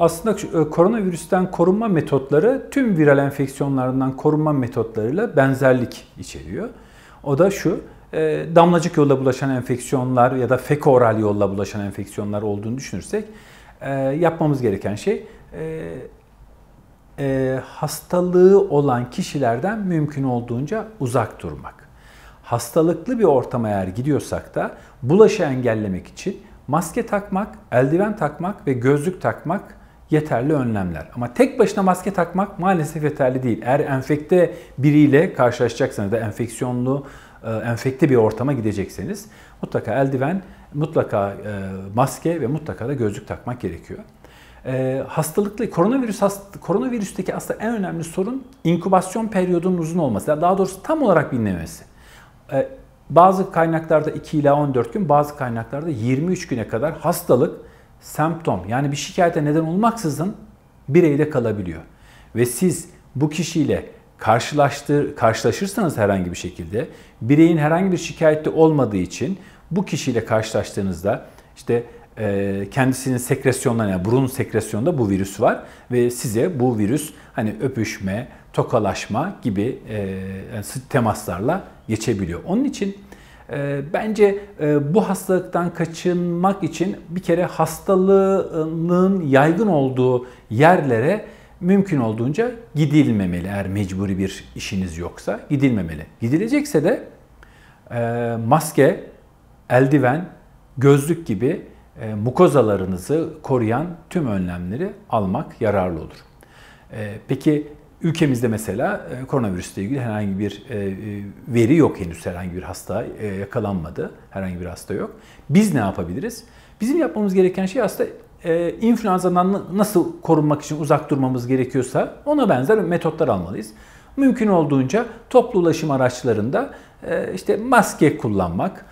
aslında e, koronavirüsten korunma metotları tüm viral enfeksiyonlarından korunma metotlarıyla benzerlik içeriyor. O da şu, e, damlacık yolla bulaşan enfeksiyonlar ya da fekoral yolla bulaşan enfeksiyonlar olduğunu düşünürsek e, yapmamız gereken şey hastalığı olan kişilerden mümkün olduğunca uzak durmak. Hastalıklı bir ortama eğer gidiyorsak da bulaşı engellemek için maske takmak, eldiven takmak ve gözlük takmak yeterli önlemler. Ama tek başına maske takmak maalesef yeterli değil. Eğer enfekte biriyle karşılaşacaksanız da enfeksiyonlu, e, enfekte bir ortama gidecekseniz mutlaka eldiven, mutlaka e, maske ve mutlaka da gözlük takmak gerekiyor. E, hastalıklı koronavirüs hast, koronavirüsteki aslında en önemli sorun inkübasyon periyodunun uzun olması. Daha doğrusu tam olarak bilinememesi. Bazı kaynaklarda 2 ila 14 gün, bazı kaynaklarda 23 güne kadar hastalık semptom yani bir şikayete neden olmaksızın bireyde kalabiliyor. Ve siz bu kişiyle karşılaştır, karşılaşırsanız herhangi bir şekilde bireyin herhangi bir şikayette olmadığı için bu kişiyle karşılaştığınızda işte e, kendisinin sekresyonunda, yani burun sekresyonunda bu virüs var ve size bu virüs hani öpüşme, tokalaşma gibi e, temaslarla geçebiliyor. Onun için ee, bence e, bu hastalıktan kaçınmak için bir kere hastalığın yaygın olduğu yerlere mümkün olduğunca gidilmemeli eğer mecburi bir işiniz yoksa gidilmemeli. Gidilecekse de e, maske, eldiven, gözlük gibi e, mukozalarınızı koruyan tüm önlemleri almak yararlı olur. Peki Ülkemizde mesela e, koronavirüsle ilgili herhangi bir e, e, veri yok henüz herhangi bir hasta yakalanmadı. Herhangi bir hasta yok. Biz ne yapabiliriz? Bizim yapmamız gereken şey aslında e, influenzadan nasıl korunmak için uzak durmamız gerekiyorsa ona benzer metotlar almalıyız. Mümkün olduğunca toplu ulaşım araçlarında işte maske kullanmak,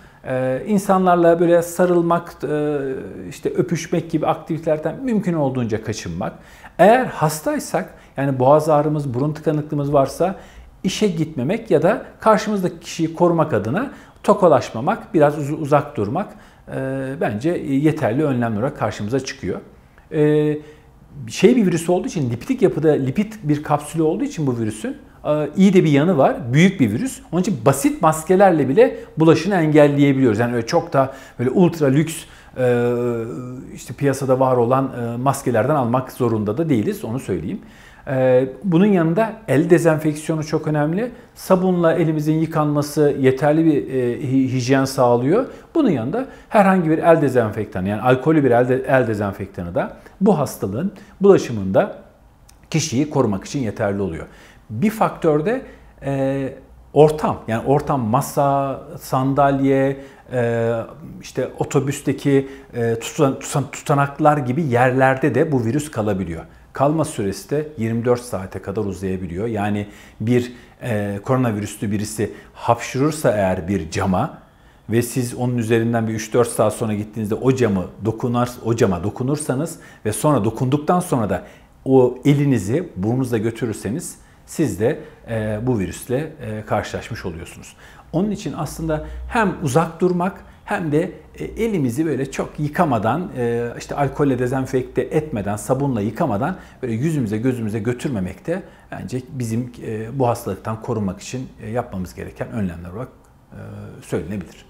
insanlarla böyle sarılmak, işte öpüşmek gibi aktivitelerden mümkün olduğunca kaçınmak. Eğer hastaysak yani boğaz ağrımız, burun tıkanıklığımız varsa işe gitmemek ya da karşımızdaki kişiyi korumak adına tokalaşmamak, biraz uz- uzak durmak e, bence yeterli önlemler olarak karşımıza çıkıyor. E, şey bir virüs olduğu için lipidik yapıda lipid bir kapsülü olduğu için bu virüsün e, iyi de bir yanı var. Büyük bir virüs. Onun için basit maskelerle bile bulaşını engelleyebiliyoruz. Yani öyle çok da böyle ultra lüks e, işte piyasada var olan e, maskelerden almak zorunda da değiliz onu söyleyeyim. Ee, bunun yanında el dezenfeksiyonu çok önemli. Sabunla elimizin yıkanması yeterli bir e, hijyen sağlıyor. Bunun yanında herhangi bir el dezenfektanı yani alkolü bir el, de, el dezenfektanı da bu hastalığın bulaşımında kişiyi korumak için yeterli oluyor. Bir faktör de e, ortam yani ortam masa, sandalye, e, işte otobüsteki e, tutan, tutan, tutanaklar gibi yerlerde de bu virüs kalabiliyor. Kalma süresi de 24 saate kadar uzayabiliyor. Yani bir e, koronavirüslü birisi hapşırırsa eğer bir cama ve siz onun üzerinden bir 3-4 saat sonra gittiğinizde o camı dokunar o cama dokunursanız ve sonra dokunduktan sonra da o elinizi burnunuza götürürseniz siz de e, bu virüsle e, karşılaşmış oluyorsunuz. Onun için aslında hem uzak durmak hem de e, elimizi böyle çok yıkamadan, e, işte alkolle dezenfekte etmeden, sabunla yıkamadan böyle yüzümüze gözümüze götürmemek de bence bizim e, bu hastalıktan korunmak için yapmamız gereken önlemler olarak söylenebilir.